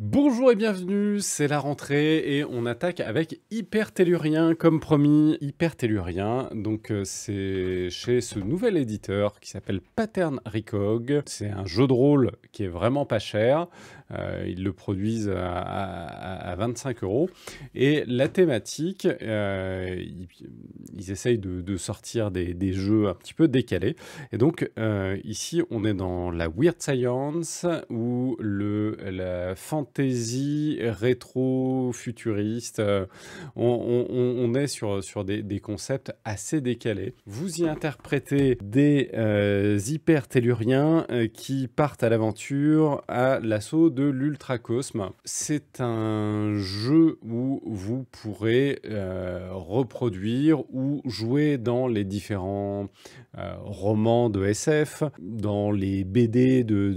Bonjour et bienvenue, c'est la rentrée et on attaque avec Hyper Tellurien, comme promis, Hyper Tellurien. Donc euh, c'est chez ce nouvel éditeur qui s'appelle Pattern Recog. C'est un jeu de rôle qui est vraiment pas cher, euh, ils le produisent à, 25 euros. Et la thématique, euh, ils, essayent de, sortir des, jeux un petit peu décalés. Et donc euh, ici, on est dans la weird science ou le la fantasy rétro futuriste. On, est sur, sur des, concepts assez décalés. Vous y interprétez des hyper telluriens qui partent à l'aventure à l'assaut de l'Ultracosme. C'est un jeu où vous pourrez euh, reproduire ou jouer dans les différents euh, romans de SF, dans les BD de,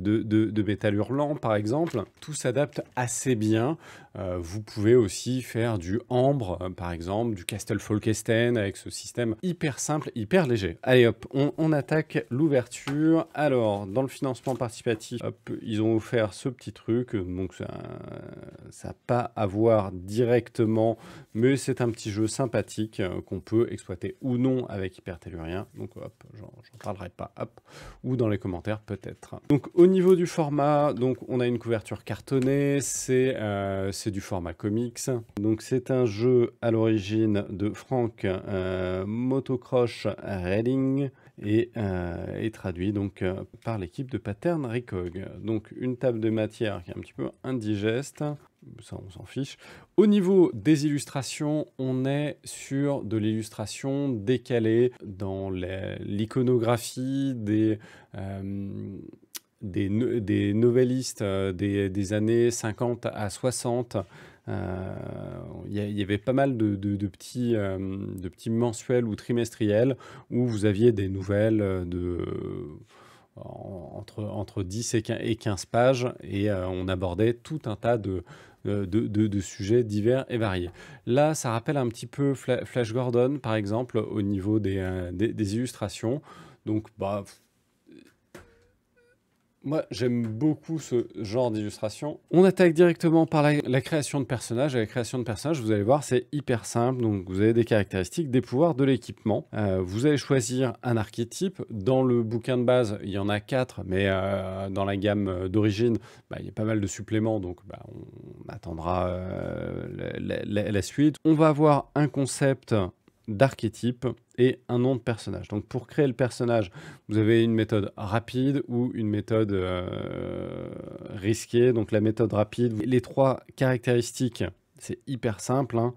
de, de, de Hurlant par exemple. Tout s'adapte assez bien euh, vous pouvez aussi faire du Ambre, euh, par exemple, du Castle Folkesten, avec ce système hyper simple, hyper léger. Allez hop, on, attaque l'ouverture. Alors, dans le financement participatif, hop, ils ont offert ce petit truc, donc ça n'a pas à voir directement, mais c'est un petit jeu sympathique euh, qu'on peut exploiter ou non avec Hypertellurien. Donc hop, j'en parlerai pas, hop, ou dans les commentaires peut-être. Donc au niveau du format, donc on a une couverture cartonnée, c'est c'est du format comics. Donc c'est un jeu à l'origine de Frank euh, Motocross et euh, est traduit donc euh, par l'équipe de Pattern Recog. Donc une table de matière qui est un petit peu indigeste, ça on s'en fiche. Au niveau des illustrations, on est sur de l'illustration décalée dans l'iconographie des... Euh, des, euh, des des, années 50 à 60. Euh, il y, avait pas mal de, petits, euh, de petits mensuels ou trimestriels où vous aviez des nouvelles de, entre, entre 10 et 15 pages et on abordait tout un tas de, de, sujets divers et variés. Là, ça rappelle un petit peu Flash Gordon, par exemple, au niveau des, des illustrations. Donc, bah, moi, j'aime beaucoup ce genre d'illustration. On attaque directement par la, création de personnages. la création de personnages, vous allez voir, c'est hyper simple. Donc, vous avez des caractéristiques, des pouvoirs, de l'équipement. Euh, vous allez choisir un archétype. Dans le bouquin de base, il y en a quatre, mais euh, dans la gamme euh, d'origine, bah, il y a pas mal de suppléments. Donc, bah, on attendra la suite. On va avoir un concept d'archétypes et un nom de personnage. Donc pour créer le personnage, vous avez une méthode rapide ou une méthode euh, risquée. Donc la méthode rapide, les trois caractéristiques, c'est hyper simple. Hein.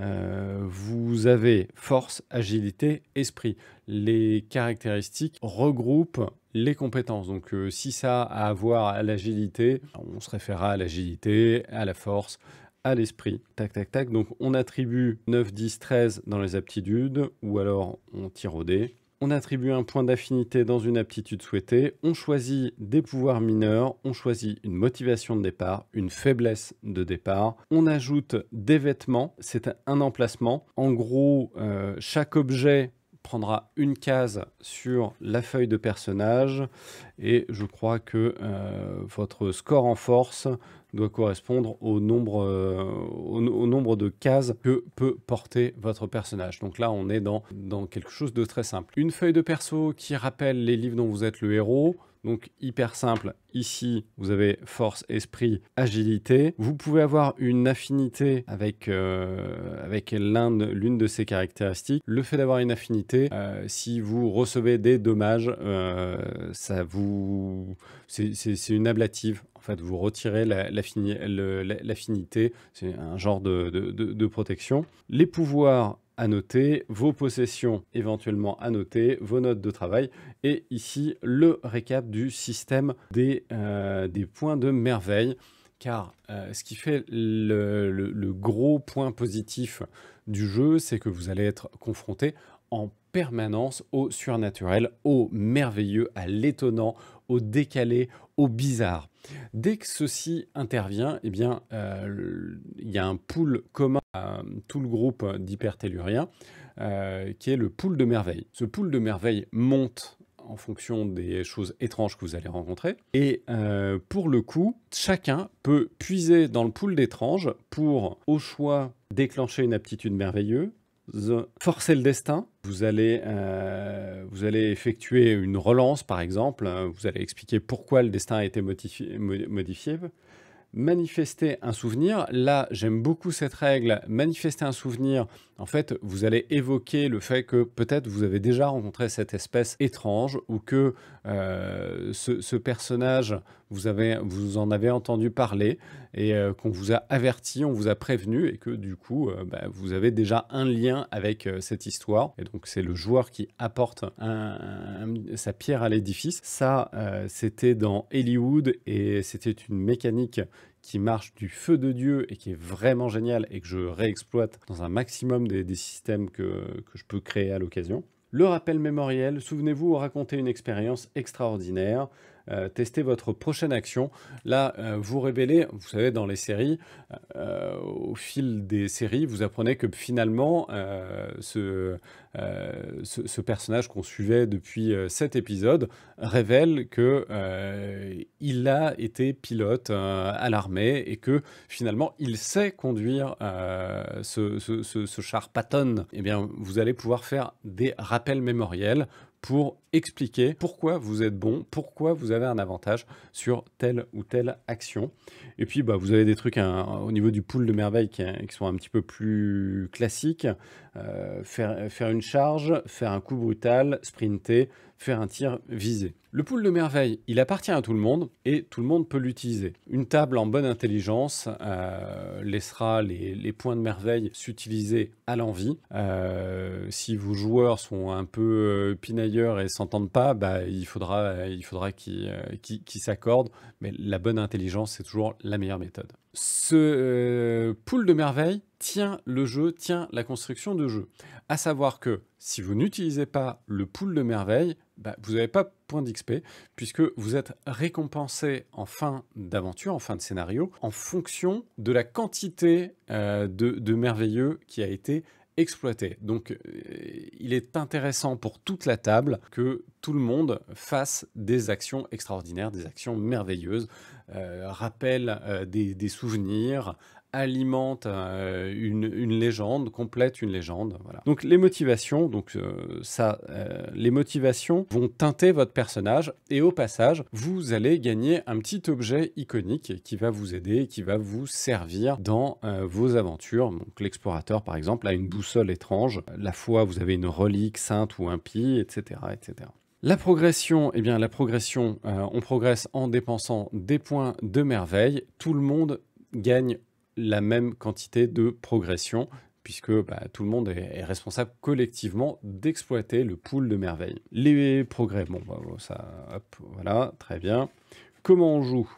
Euh, vous avez force, agilité, esprit. Les caractéristiques regroupent les compétences. Donc euh, si ça a à voir à l'agilité, on se référera à l'agilité, à la force, à l'esprit. Tac, tac, tac. Donc on attribue 9, 10, 13 dans les aptitudes, ou alors on tire au dé. On attribue un point d'affinité dans une aptitude souhaitée, on choisit des pouvoirs mineurs, on choisit une motivation de départ, une faiblesse de départ, on ajoute des vêtements, c'est un emplacement. En gros, euh, chaque objet prendra une case sur la feuille de personnage et je crois que euh, votre score en force doit correspondre au nombre, euh, au, nombre de cases que peut porter votre personnage. Donc là, on est dans, dans quelque chose de très simple. Une feuille de perso qui rappelle les livres dont vous êtes le héros, donc hyper simple. Ici, vous avez force, esprit, agilité. Vous pouvez avoir une affinité avec, euh, avec l'une de ces caractéristiques. Le fait d'avoir une affinité, euh, si vous recevez des dommages, ça vous c'est une ablative fait, vous retirez l'affinité, c'est un genre de, protection. Les pouvoirs à noter, vos possessions éventuellement à noter, vos notes de travail et ici le récap du système des, euh, points de merveille car euh, ce qui fait le, gros point positif du jeu c'est que vous allez être confronté en permanence au surnaturel, au merveilleux, à l'étonnant, au décalé, au bizarre. Dès que ceci intervient, eh bien, euh, il y a un pool commun à euh, tout le groupe d'hypertelluriens, euh, qui est le pool de merveille. Ce pool de merveille monte en fonction des choses étranges que vous allez rencontrer. Et pour le coup, chacun peut puiser dans le pool d'étranges pour, au choix, déclencher une aptitude merveilleuse, forcer le destin. Euh, vous allez, effectuer une relance, par exemple. Vous allez expliquer pourquoi le destin a été modifié manifester un souvenir. Là, j'aime beaucoup cette règle, manifester un souvenir. En fait, vous allez évoquer le fait que peut-être vous avez déjà rencontré cette espèce étrange ou que euh, ce, personnage, vous, avez, vous en avez entendu parler et euh, qu'on vous a averti, on vous a prévenu et que du coup, euh, bah, vous avez déjà un lien avec cette histoire. Et donc, c'est le joueur qui apporte sa pierre à l'édifice. Ça, c'était dans Hollywood et c'était une mécanique qui marche du feu de Dieu et qui est vraiment génial et que je réexploite dans un maximum des, systèmes que, que je peux créer à l'occasion. Le rappel mémoriel, souvenez-vous, raconter une expérience extraordinaire, testez euh, tester votre prochaine action. Là, euh, vous révélez, vous savez, dans les séries, euh, au fil des séries, vous apprenez que finalement, ce, personnage qu'on suivait depuis cet épisode révèle que il a été pilote à l'armée et que finalement, il sait conduire ce, ce, char Patton. Eh bien, vous allez pouvoir faire des rappels mémoriels pour expliquer pourquoi vous êtes bon, pourquoi vous avez un avantage sur telle ou telle action. Et puis, bah, vous avez des trucs hein, au niveau du pool de merveilles qui, hein, qui, sont un petit peu plus classiques. Euh, faire, une charge, faire un coup brutal, sprinter, faire un tir visé. Le pool de merveille, il appartient à tout le monde et tout le monde peut l'utiliser. Une table en bonne intelligence euh, laissera les, points de merveille s'utiliser à l'envie. Euh, si vos joueurs sont un peu pinailleurs et s'entendent pas, bah, il faudra, il faudra qu'ils s'accordent. Mais la bonne intelligence, c'est toujours la meilleure méthode ce euh, pool de merveilles tient le jeu, tient la construction de jeu. À savoir que si vous n'utilisez pas le pool de merveilles, bah, vous n'avez pas point d'XP, puisque vous êtes récompensé en fin d'aventure, en fin de scénario, en fonction de la quantité euh, de merveilleux qui a été exploiter. Donc euh, il est intéressant pour toute la table que tout le monde fasse des actions extraordinaires, des actions merveilleuses, euh, rappelle euh, des, souvenirs, alimente euh, une, légende, complète une légende. Voilà. Donc les motivations, donc euh, ça, euh, les motivations vont teinter votre personnage et au passage, vous allez gagner un petit objet iconique qui va vous aider, qui va vous servir dans vos aventures. Donc l'explorateur par exemple a une boussole étrange, la foi vous avez une relique sainte ou impie, etc., etc. La progression, eh bien la progression, on progresse en dépensant des points de merveille. Tout le monde gagne la même quantité de progression, puisque bah, tout le monde est, responsable collectivement d'exploiter le pool de merveilles. Les progrès, bon, bah, oh, ça, hop, voilà, très bien. Comment on joue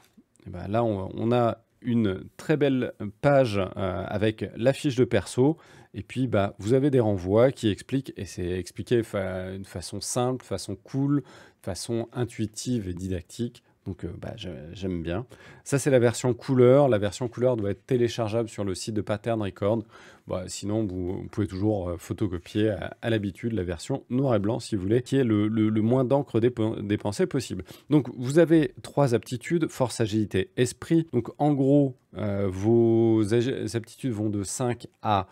eh ben, Là, on, a une très belle page euh, avec la fiche de perso, et puis bah, vous avez des renvois qui expliquent, et c'est expliqué d'une façon simple, façon cool, façon intuitive et didactique, donc euh, bah, j'aime bien. Ça, c'est la version couleur. La version couleur doit être téléchargeable sur le site de Pattern Record. Bah, sinon, vous, pouvez toujours euh, photocopier à, l'habitude la version noir et blanc, si vous voulez, qui est le, moins d'encre dépensée possible. Donc, vous avez trois aptitudes, force, agilité, esprit. Donc, en gros, euh, vos aptitudes vont de 5 à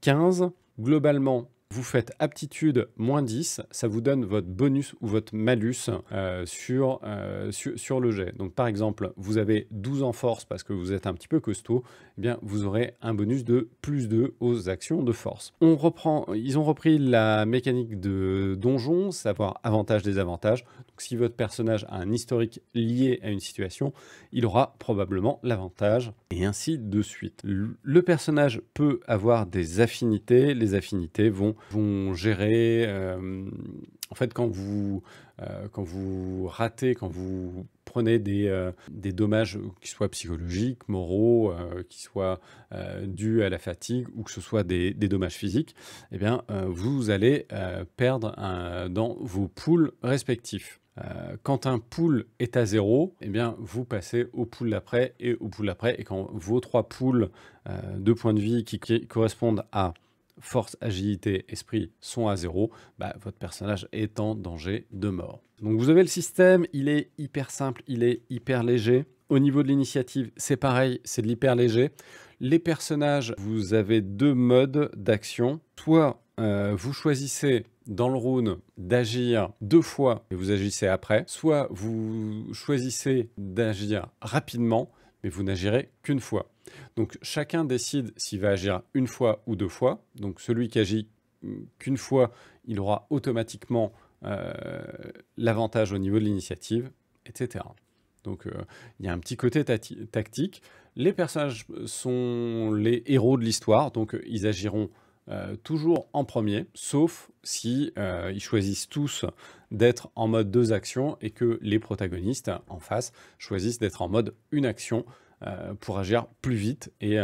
15. Globalement, vous faites aptitude moins 10, ça vous donne votre bonus ou votre malus euh, sur, euh, sur, le jet. Donc par exemple, vous avez 12 en force parce que vous êtes un petit peu costaud, eh bien vous aurez un bonus de plus 2 aux actions de force. On reprend, ils ont repris la mécanique de donjon, savoir avantages, désavantages. Donc si votre personnage a un historique lié à une situation, il aura probablement l'avantage et ainsi de suite. Le personnage peut avoir des affinités, les affinités vont vont gérer. Euh, en fait, quand vous, euh, quand vous ratez, quand vous prenez des, euh, des dommages qu'ils soient psychologiques, moraux, qu'ils qui soient dus à la fatigue ou que ce soit des, des dommages physiques, eh bien, vous allez perdre un, dans vos pools respectifs. Quand un pool est à zéro, eh bien, vous passez au pool d'après et au pool d'après. Et quand vos trois pools de points de vie qui correspondent à force, agilité, esprit sont à zéro, bah, votre personnage est en danger de mort. Donc vous avez le système, il est hyper simple, il est hyper léger. Au niveau de l'initiative, c'est pareil, c'est de l'hyper léger. Les personnages, vous avez deux modes d'action. Soit euh, vous choisissez dans le round d'agir deux fois et vous agissez après, soit vous choisissez d'agir rapidement vous n'agirez qu'une fois. Donc chacun décide s'il va agir une fois ou deux fois. Donc celui qui agit hum, qu'une fois, il aura automatiquement euh, l'avantage au niveau de l'initiative, etc. Donc euh, il y a un petit côté tactique. Les personnages sont les héros de l'histoire, donc euh, ils agiront euh, toujours en premier, sauf si euh, ils choisissent tous d'être en mode deux actions et que les protagonistes en face choisissent d'être en mode une action euh, pour agir plus vite et,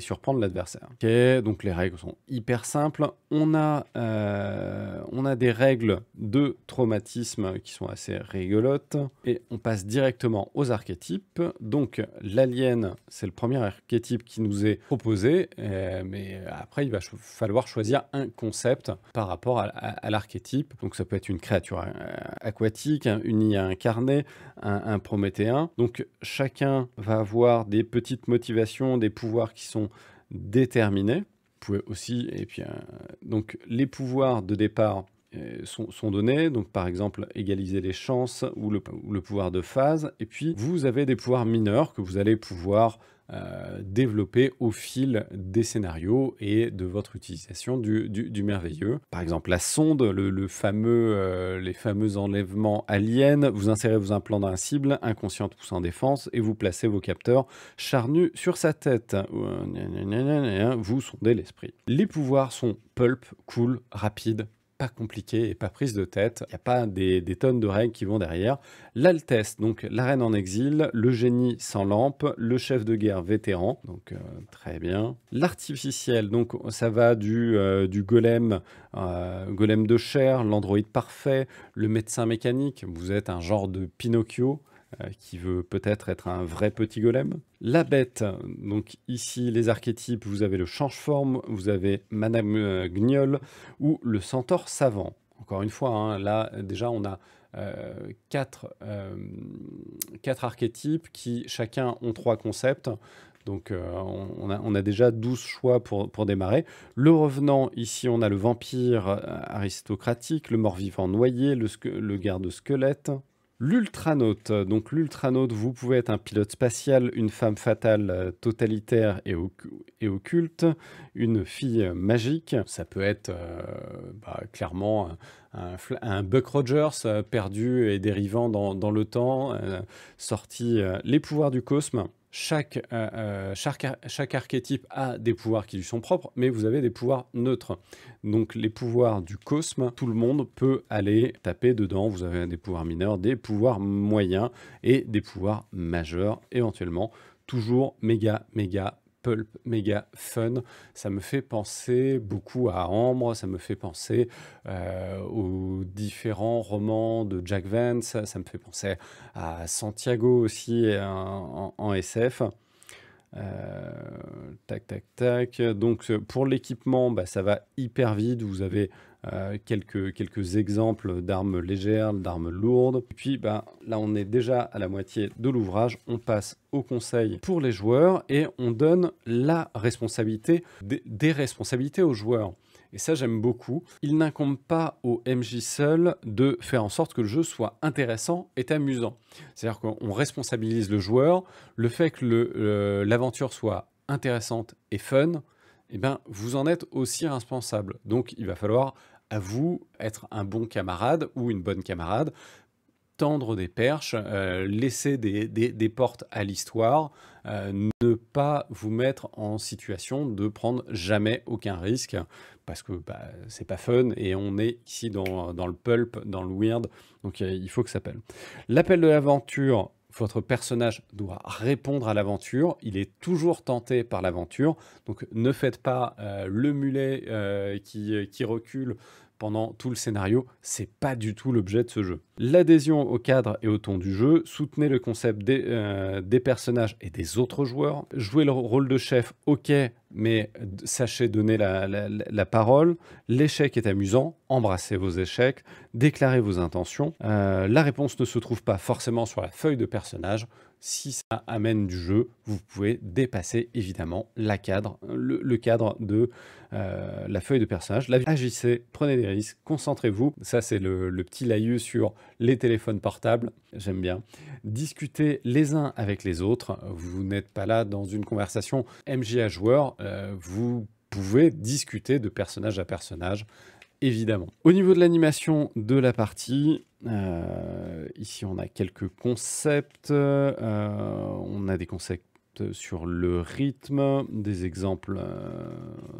surprendre l'adversaire. Ok, donc les règles sont hyper simples. Euh, on a, des règles de traumatisme qui sont assez rigolotes et on passe directement aux archétypes. Donc l'alien, c'est le premier archétype qui nous est proposé, euh, mais après il va falloir choisir un concept par rapport à, l'archétype. Donc ça peut être une créature euh, aquatique, une IA incarné, un prométhéen. Donc chacun va avoir des petites motivations, des pouvoirs qui sont déterminés pouvez aussi, et puis, euh, donc les pouvoirs de départ euh, sont, donnés, donc par exemple égaliser les chances ou le, ou le pouvoir de phase, et puis vous avez des pouvoirs mineurs que vous allez pouvoir développé au fil des scénarios et de votre utilisation du, merveilleux. Par exemple, la sonde, le, fameux, les fameux enlèvements aliens, vous insérez vos implants dans la cible, inconsciente ou sans défense, et vous placez vos capteurs charnus sur sa tête. Vous sondez l'esprit. Les pouvoirs sont pulp, cool, rapide, pas compliqué et pas prise de tête. Il n'y a pas des, tonnes de règles qui vont derrière. L'altesse, donc la reine en exil, le génie sans lampe, le chef de guerre vétéran, donc euh, très bien. L'artificiel, donc ça va du, euh, du golem, euh, golem de chair, l'androïde parfait, le médecin mécanique, vous êtes un genre de Pinocchio, euh, qui veut peut-être être un vrai petit golem. La bête, donc ici les archétypes, vous avez le change-forme, vous avez Madame euh, Gniol ou le centaure savant. Encore une fois, hein, là déjà on a euh, quatre, archétypes qui chacun ont trois concepts. Donc on, a, déjà 12 choix pour, démarrer. Le revenant, ici on a le vampire aristocratique, le mort-vivant noyé, le garde-squelette, L'ultranaute. Donc l'ultranaute, vous pouvez être un pilote spatial, une femme fatale, euh, totalitaire et, occulte, une fille euh, magique. Ça peut être euh, bah, clairement un, Buck Rogers perdu et dérivant dans, le temps, sorti les pouvoirs du cosme chaque, euh, euh, chaque, archétype a des pouvoirs qui lui sont propres, mais vous avez des pouvoirs neutres. Donc les pouvoirs du cosme, tout le monde peut aller taper dedans. Vous avez des pouvoirs mineurs, des pouvoirs moyens et des pouvoirs majeurs éventuellement. Toujours méga, méga, pulp méga fun. Ça me fait penser beaucoup à Ambre, ça me fait penser euh, aux différents romans de Jack Vance, ça me fait penser à Santiago aussi en, SF. Euh, tac, tac, tac. Donc pour l'équipement, bah, ça va hyper vite. Vous avez euh, quelques, quelques exemples d'armes légères, d'armes lourdes. Et puis ben, là, on est déjà à la moitié de l'ouvrage. On passe au conseil pour les joueurs et on donne la responsabilité, des responsabilités aux joueurs. Et ça, j'aime beaucoup. Il n'incombe pas au MJ seul de faire en sorte que le jeu soit intéressant et amusant. C'est-à-dire qu'on responsabilise le joueur. Le fait que euh, l'aventure soit intéressante et fun, et eh bien, vous en êtes aussi responsable. Donc, il va falloir à vous être un bon camarade ou une bonne camarade, tendre des perches, euh, laisser des, portes à l'histoire, euh, ne pas vous mettre en situation de prendre jamais aucun risque, parce que bah, c'est pas fun et on est ici dans, dans, le pulp, dans le weird, donc euh, il faut que ça s'appelle. L'appel de l'aventure, votre personnage doit répondre à l'aventure. Il est toujours tenté par l'aventure. Donc ne faites pas euh, le mulet euh, qui, euh, qui recule pendant tout le scénario, c'est pas du tout l'objet de ce jeu. L'adhésion au cadre et au ton du jeu, soutenez le concept des, des, personnages et des autres joueurs, jouez le rôle de chef, ok, mais sachez donner la, la, parole. L'échec est amusant, embrassez vos échecs, déclarez vos intentions. Euh, la réponse ne se trouve pas forcément sur la feuille de personnage. Si ça amène du jeu, vous pouvez dépasser évidemment la cadre, le, cadre de euh, la feuille de personnage. Agissez, prenez des risques, concentrez-vous. Ça, c'est le, petit laïeux sur les téléphones portables. J'aime bien. Discuter les uns avec les autres. Vous n'êtes pas là dans une conversation MJA joueur. Euh, vous pouvez discuter de personnage à personnage, évidemment. Au niveau de l'animation de la partie, euh, ici on a quelques concepts. Euh, on a des concepts sur le rythme, des exemples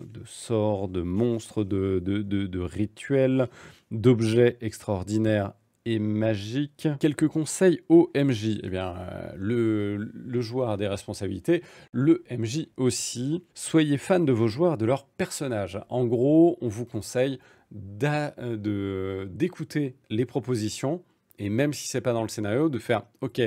de sorts, de monstres, de rituels, d'objets extraordinaires magique. Quelques conseils au MJ. Eh bien, euh, le, joueur des responsabilités, le MJ aussi. Soyez fan de vos joueurs, de leurs personnages. En gros, on vous conseille euh, d'écouter les propositions et même si c'est pas dans le scénario, de faire OK,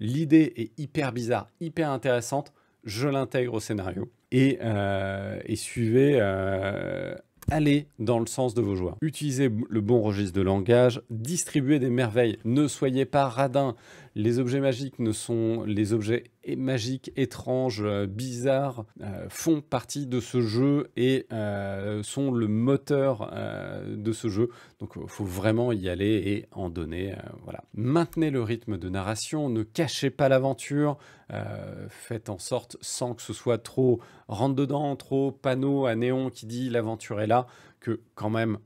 l'idée est hyper bizarre, hyper intéressante, je l'intègre au scénario. Et, euh, suivez euh, allez dans le sens de vos joies. Utilisez le bon registre de langage, distribuez des merveilles, ne soyez pas radin. Les objets magiques ne sont les objets magiques, étranges, euh, bizarres, euh, font partie de ce jeu et euh, sont le moteur de ce jeu. Donc il faut vraiment y aller et en donner. voilà. Maintenez le rythme de narration, ne cachez pas l'aventure, faites en sorte sans que ce soit trop rentre dedans, trop panneau à néon qui dit l'aventure est là, que quand même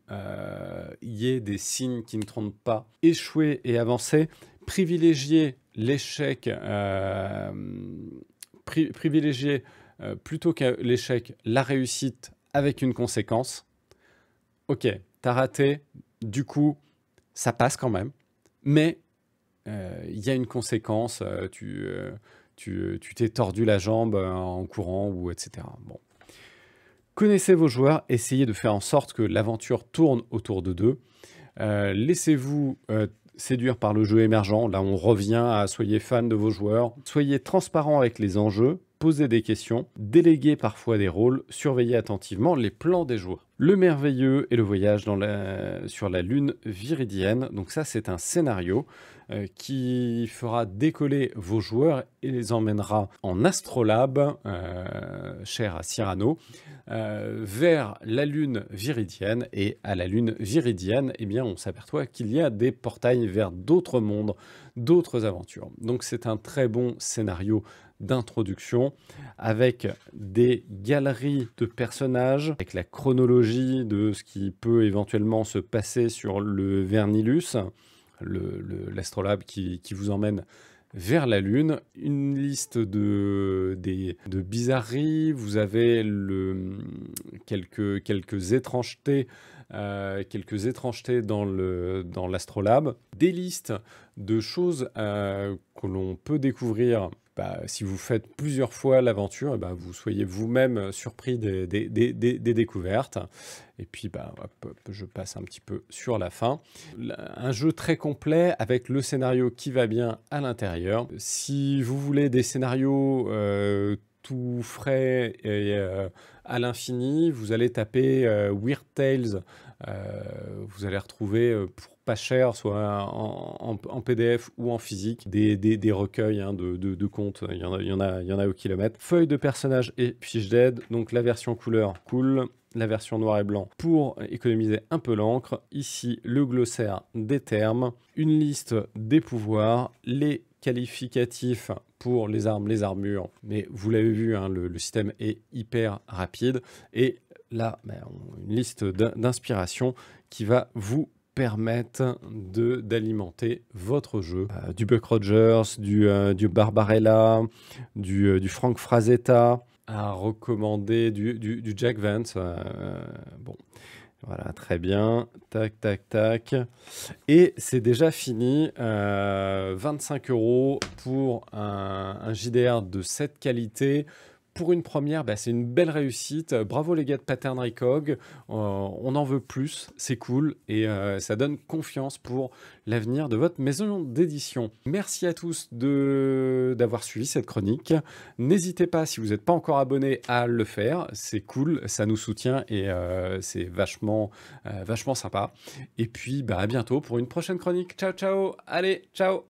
il y ait des signes qui ne trompent pas. Échouer et avancer, privilégier l'échec, euh, privilégier euh, plutôt que l'échec la réussite avec une conséquence. Ok, t'as raté, du coup, ça passe quand même, mais euh, il y a une conséquence, tu t'es tu, t'es tordu la jambe en courant ou etc. Bon. Connaissez vos joueurs, essayez de faire en sorte que l'aventure tourne autour de deux. Laissez-vous séduire par le jeu émergent. Là, on revient à soyez fan de vos joueurs, soyez transparent avec les enjeux, posez des questions, déléguez parfois des rôles, surveillez attentivement les plans des joueurs. Le merveilleux et le voyage sur la lune viridienne. Donc ça, c'est un scénario. Euh, qui fera décoller vos joueurs et les emmènera en astrolabe, euh, cher à Cyrano, euh, vers la lune viridienne. Et à la lune viridienne, eh bien, on s'aperçoit qu'il y a des portails vers d'autres mondes, d'autres aventures. Donc c'est un très bon scénario d'introduction avec des galeries de personnages, avec la chronologie de ce qui peut éventuellement se passer sur le Vernilus, l'Astrolabe qui, vous emmène vers la Lune. Une liste de, de bizarreries, vous avez le, quelques, quelques étrangetés. Euh, quelques étrangetés dans l'astrolabe, dans des listes de choses euh, que l'on peut découvrir bah, si vous faites plusieurs fois l'aventure, eh ben, vous soyez vous-même surpris des, découvertes. Et puis, bah, je passe un petit peu sur la fin. Un jeu très complet avec le scénario qui va bien à l'intérieur. Si vous voulez des scénarios euh, tout frais et euh, à l'infini, vous allez taper euh, Weird Tales euh, vous allez retrouver euh, pour pas cher, soit en, PDF ou en physique, des, recueils hein, de, comptes. Il y, en a, au kilomètre. Feuille de personnages et fiche d'aide. Donc la version couleur, cool la version noir et blanc pour économiser un peu l'encre. Ici, le glossaire des termes, une liste des pouvoirs, les qualificatifs pour les armes, les armures. Mais vous l'avez vu, hein, le, le, système est hyper rapide. Et là, ben, une liste d'inspiration qui va vous permettre d'alimenter votre jeu. Euh, du Buck Rogers, du, euh, du Barbarella, euh, du, Frank Frazetta, à recommander du, Jack Vance. bon, voilà, très bien. Tac, tac, tac. Et c'est déjà fini. 25 euros pour un, un JDR de cette qualité pour une première, bah, c'est une belle réussite. Bravo les gars de Pattern Recog. Euh, on en veut plus, c'est cool et euh, ça donne confiance pour l'avenir de votre maison d'édition. Merci à tous de d'avoir suivi cette chronique. N'hésitez pas, si vous n'êtes pas encore abonné, à le faire. C'est cool, ça nous soutient et euh, c'est vachement, vachement sympa. Et puis, bah, à bientôt pour une prochaine chronique. Ciao, ciao. Allez, ciao.